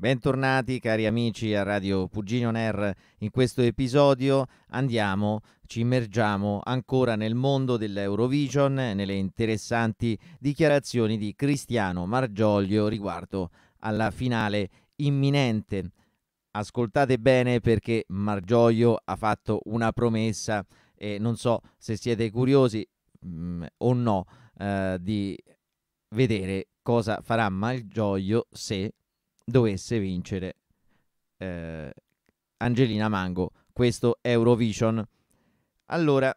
Bentornati cari amici a Radio Puginio Ner. In questo episodio andiamo, ci immergiamo ancora nel mondo dell'Eurovision nelle interessanti dichiarazioni di Cristiano Margioglio riguardo alla finale imminente. Ascoltate bene perché Margioglio ha fatto una promessa e non so se siete curiosi mh, mm, o no eh, di vedere cosa farà Margioglio se dovesse vincere eh, Angelina Mango questo Eurovision. Allora,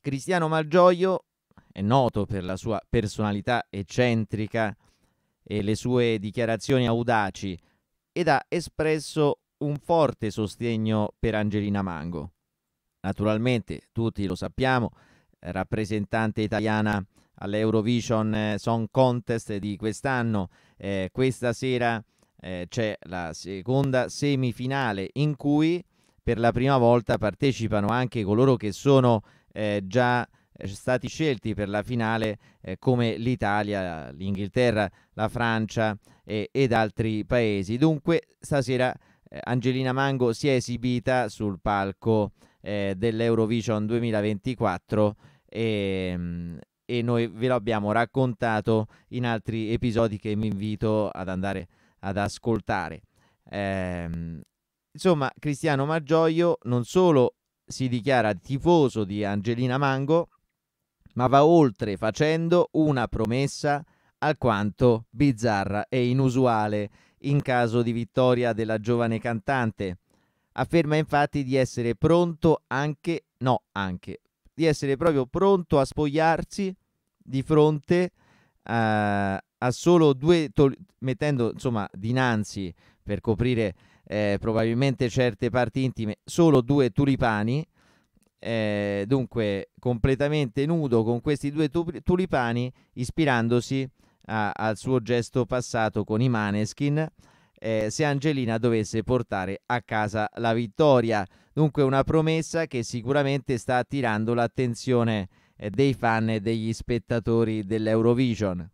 Cristiano Malgioglio è noto per la sua personalità eccentrica e le sue dichiarazioni audaci ed ha espresso un forte sostegno per Angelina Mango. Naturalmente, tutti lo sappiamo, rappresentante italiana all'Eurovision eh, Song Contest di quest'anno. Eh, questa sera eh, c'è la seconda semifinale in cui per la prima volta partecipano anche coloro che sono eh, già eh, stati scelti per la finale eh, come l'Italia, l'Inghilterra, la Francia ed altri paesi. Dunque stasera Angelina Mango si è esibita sul palco dell'Eurovision 2024 e, ehm, e noi ve l'abbiamo raccontato in altri episodi che mi invito ad andare ad ascoltare. Ehm, insomma, Cristiano Maggioio non solo si dichiara tifoso di Angelina Mango, ma va oltre facendo una promessa alquanto bizzarra e inusuale in caso di vittoria della giovane cantante. Afferma infatti di essere pronto anche, no anche, di essere proprio pronto a spogliarsi di fronte a, eh, a solo due, tol- mettendo insomma dinanzi per coprire eh, probabilmente certe parti intime, solo due tulipani. Eh, dunque, completamente nudo con questi due tu- tulipani, ispirandosi a, al suo gesto passato con i maneskin. Eh, se Angelina dovesse portare a casa la vittoria. Dunque una promessa che sicuramente sta attirando l'attenzione dei fan e degli spettatori dell'Eurovision.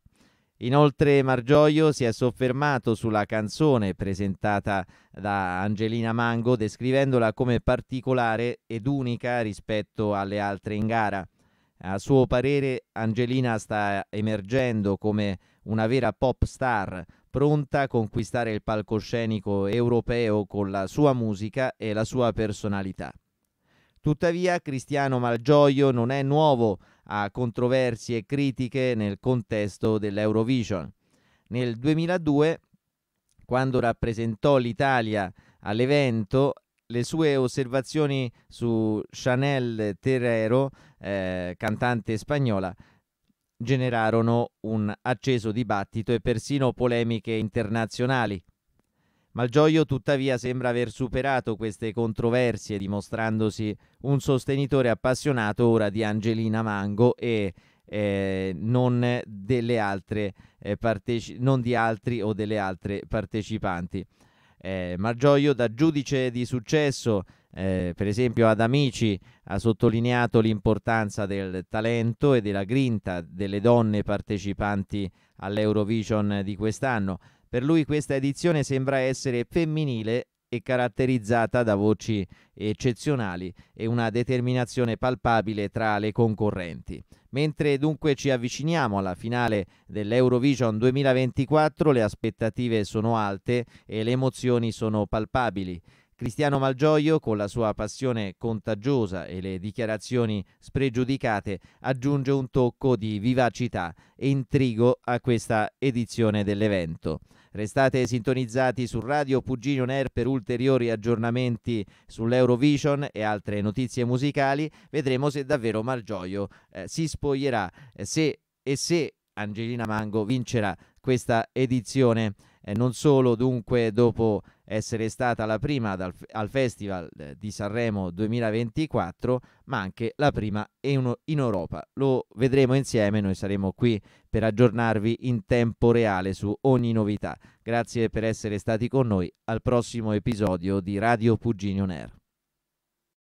Inoltre Margioio si è soffermato sulla canzone presentata da Angelina Mango descrivendola come particolare ed unica rispetto alle altre in gara. A suo parere Angelina sta emergendo come una vera pop star, pronta a conquistare il palcoscenico europeo con la sua musica e la sua personalità. Tuttavia Cristiano Malgioglio non è nuovo a controversie e critiche nel contesto dell'Eurovision. Nel 2002, quando rappresentò l'Italia all'evento, le sue osservazioni su Chanel Terrero, eh, cantante spagnola, generarono un acceso dibattito e persino polemiche internazionali. Malgioglio tuttavia sembra aver superato queste controversie dimostrandosi un sostenitore appassionato ora di Angelina Mango e eh, non, altre, eh, non, di altri o delle altre partecipanti. Eh, Malgioglio da giudice di successo, eh, per esempio ad Amici, ha sottolineato l'importanza del talento e della grinta delle donne partecipanti all'Eurovision di quest'anno. Per lui questa edizione sembra essere femminile e caratterizzata da voci eccezionali e una determinazione palpabile tra le concorrenti. Mentre dunque ci avviciniamo alla finale dell'Eurovision 2024, le aspettative sono alte e le emozioni sono palpabili. Cristiano Malgioglio, con la sua passione contagiosa e le dichiarazioni spregiudicate, aggiunge un tocco di vivacità e intrigo a questa edizione dell'evento. Restate sintonizzati su Radio Pugino Air per ulteriori aggiornamenti sull'Eurovision e altre notizie musicali. Vedremo se davvero Malgioio eh, si spoglierà eh, se, e se Angelina Mango vincerà questa edizione. Eh, non solo dunque dopo essere stata la prima dal, al Festival eh, di Sanremo 2024, ma anche la prima in, in Europa. Lo vedremo insieme, noi saremo qui per aggiornarvi in tempo reale su ogni novità. Grazie per essere stati con noi al prossimo episodio di Radio Pugini On Air.